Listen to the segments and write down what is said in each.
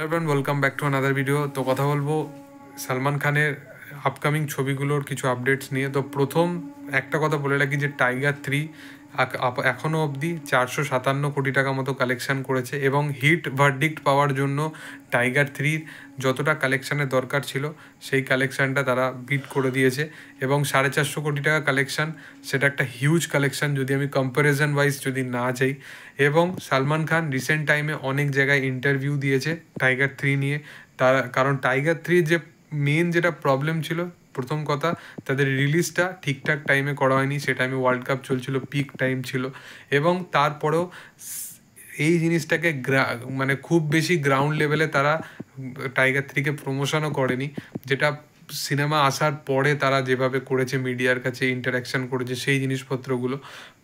hello welcome back to another video তো কথা বলবো সালমান খানের আপকামিং ছবিগুলোর কিছু আপডেটস নিয়ে তো প্রথম একটা কথা বলে রাখি যে টাইগার থ্রি এখনও অবধি চারশো সাতান্ন কোটি টাকা মতো কালেকশান করেছে এবং হিট ভার্ডিক্ট পাওয়ার জন্য টাইগার থ্রির যতটা কালেকশানের দরকার ছিল সেই কালেকশানটা তারা বিট করে দিয়েছে এবং সাড়ে চারশো কোটি টাকা কালেকশান সেটা একটা হিউজ কালেকশান যদি আমি কম্প্যারিজন ওয়াইজ যদি না চাই এবং সালমান খান রিসেন্ট টাইমে অনেক জায়গায় ইন্টারভিউ দিয়েছে টাইগার থ্রি নিয়ে তার কারণ টাইগার থ্রির যে মেন যেটা প্রবলেম ছিল প্রথম কথা তাদের রিলিজটা ঠিকঠাক টাইমে করা হয়নি সে টাইমে ওয়ার্ল্ড কাপ চলছিল পিক টাইম ছিল এবং তারপরেও এই জিনিসটাকে মানে খুব বেশি গ্রাউন্ড লেভেলে তারা টাইগার থ্রিকে প্রমোশনও করেনি যেটা সিনেমা আসার পরে তারা যেভাবে করেছে মিডিয়ার কাছে ইন্টারাকশান করেছে সেই জিনিসপত্রগুলো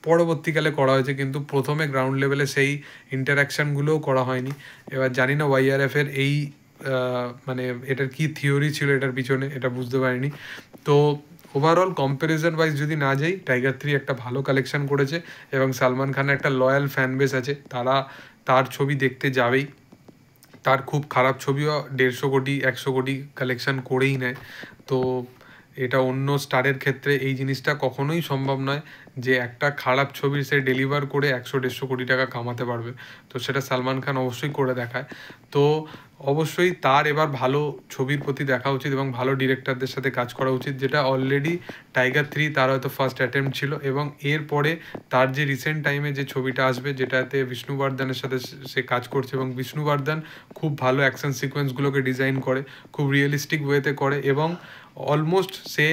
পরবর্তীকালে করা হয়েছে কিন্তু প্রথমে গ্রাউন্ড লেভেলে সেই ইন্টারাকশানগুলোও করা হয়নি এবার জানি না ওয়াইআরএফের এই মানে এটার কি থিওরি ছিল এটার পিছনে এটা বুঝতে পারিনি তো ওভারঅল কম্প্যারিজন ওয়াইজ যদি না যাই টাইগার থ্রি একটা ভালো কালেকশন করেছে এবং সালমান খানের একটা লয়াল ফ্যান বেস আছে তারা তার ছবি দেখতে যাবেই তার খুব খারাপ ছবিও দেড়শো কোটি একশো কোটি কালেকশন করেই নেয় তো এটা অন্য স্টারের ক্ষেত্রে এই জিনিসটা কখনোই সম্ভব নয় যে একটা খারাপ ছবি সে ডেলিভার করে একশো দেড়শো কোটি টাকা কামাতে পারবে তো সেটা সালমান খান অবশ্যই করে দেখায় তো অবশ্যই তার এবার ভালো ছবির প্রতি দেখা উচিত এবং ভালো ডিরেক্টরদের সাথে কাজ করা উচিত যেটা অলরেডি টাইগার থ্রি তার হয়তো ফার্স্ট অ্যাটেম্প ছিল এবং এরপরে তার যে রিসেন্ট টাইমে যে ছবিটা আসবে যেটাতে বিষ্ণুবর্ধনের সাথে সে কাজ করছে এবং বিষ্ণুবর্ধন খুব ভালো অ্যাকশন সিকোয়েন্সগুলোকে ডিজাইন করে খুব রিয়েলিস্টিক ওয়েতে করে এবং অলমোস্ট সে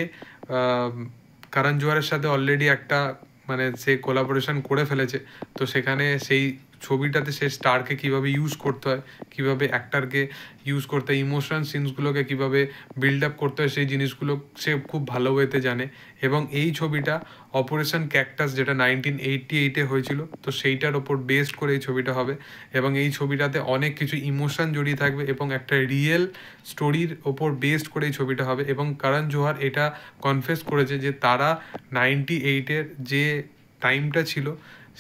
কারণ জোয়ারের সাথে অলরেডি একটা মানে সে কোলাবোরেশন করে ফেলেছে তো সেখানে সেই ছবিটাতে সে স্টারকে কিভাবে ইউজ করতে হয় কিভাবে অ্যাক্টারকে ইউজ করতে হয় ইমোশন সিনসগুলোকে কীভাবে বিল্ড আপ করতে হয় সেই জিনিসগুলো সে খুব ভালো হয়েতে জানে এবং এই ছবিটা অপারেশন ক্যাকটাস যেটা নাইনটিন এইটটি এইটে হয়েছিল তো সেইটার ওপর বেসড করে এই ছবিটা হবে এবং এই ছবিটাতে অনেক কিছু ইমোশন জড়িয়ে থাকবে এবং একটা রিয়েল স্টোরির ওপর বেসড করে এই ছবিটা হবে এবং কারণ জোহার এটা কনফেস করেছে যে তারা নাইনটি এইটের যে টাইমটা ছিল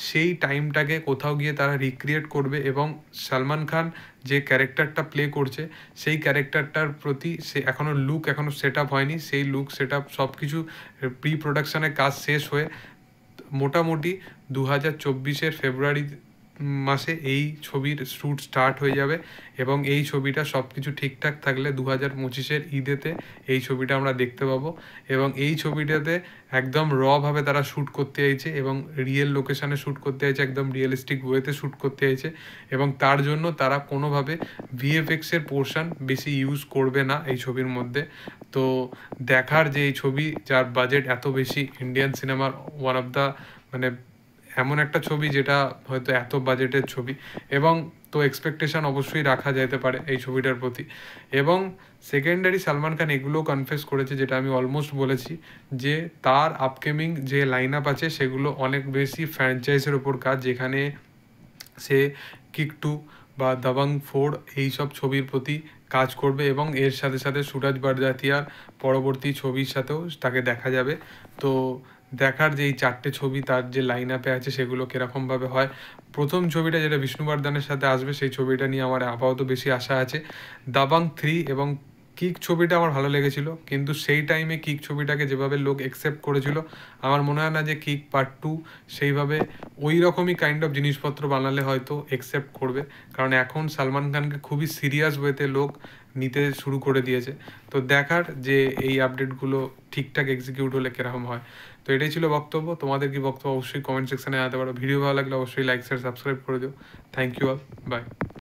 সেই টাইমটাকে কোথাও গিয়ে তারা রিক্রিয়েট করবে এবং সালমান খান যে ক্যারেক্টারটা প্লে করছে সেই ক্যারেক্টারটার প্রতি সে এখনও লুক এখনও সেট আপ হয়নি সেই লুক সেট আপ সব কিছু প্রি প্রোডাকশানের কাজ শেষ হয়ে মোটামুটি দু হাজার চব্বিশের ফেব্রুয়ারি মাসে এই ছবির শ্যুট স্টার্ট হয়ে যাবে এবং এই ছবিটা সব কিছু ঠিকঠাক থাকলে দু হাজার পঁচিশের ঈদেতে এই ছবিটা আমরা দেখতে পাবো এবং এই ছবিটাতে একদম রভাবে তারা শ্যুট করতে চাইছে এবং রিয়েল লোকেশানে শ্যুট করতে চাইছে একদম রিয়েলিস্টিক ওয়েতে শ্যুট করতে চাইছে এবং তার জন্য তারা কোনোভাবে ভিএফএক্সের পোর্শান বেশি ইউজ করবে না এই ছবির মধ্যে তো দেখার যে এই ছবি যার বাজেট এত বেশি ইন্ডিয়ান সিনেমার ওয়ান অফ দ্য মানে এমন একটা ছবি যেটা হয়তো এত বাজেটের ছবি এবং তো এক্সপেকটেশান অবশ্যই রাখা যেতে পারে এই ছবিটার প্রতি এবং সেকেন্ডারি সালমান খান এগুলো কনফেস করেছে যেটা আমি অলমোস্ট বলেছি যে তার আপকামিং যে লাইন আপ আছে সেগুলো অনেক বেশি ফ্র্যাঞ্চাইজের ওপর কাজ যেখানে সে কিক টু বা দাবাং ফোর এইসব ছবির প্রতি কাজ করবে এবং এর সাথে সাথে সুরাজ বারজাতিয়ার পরবর্তী ছবির সাথেও তাকে দেখা যাবে তো দেখার যে এই চারটে ছবি তার যে লাইন আপে আছে সেগুলো কীরকমভাবে হয় প্রথম ছবিটা যেটা বিষ্ণুবর্ধনের সাথে আসবে সেই ছবিটা নিয়ে আমার আপাতত বেশি আশা আছে দাবাং থ্রি এবং কিক ছবিটা আমার ভালো লেগেছিল কিন্তু সেই টাইমে কিক ছবিটাকে যেভাবে লোক একসেপ্ট করেছিল আমার মনে হয় না যে কিক পার্ট টু সেইভাবে ওই রকমই কাইন্ড অফ জিনিসপত্র বানালে হয়তো একসেপ্ট করবে কারণ এখন সালমান খানকে খুবই সিরিয়াস ওয়েতে লোক নিতে শুরু করে দিয়েছে তো দেখার যে এই আপডেটগুলো ঠিকঠাক এক্সিকিউট হলে কেরকম হয় তো এটাই ছিল বক্তব্য তোমাদের কি বক্তব্য অবশ্যই কমেন্ট সেকশানে জানাতে পারো ভিডিও ভালো লাগলে অবশ্যই লাইক শেয়ার সাবস্ক্রাইব করে দিও থ্যাংক ইউ অল বাই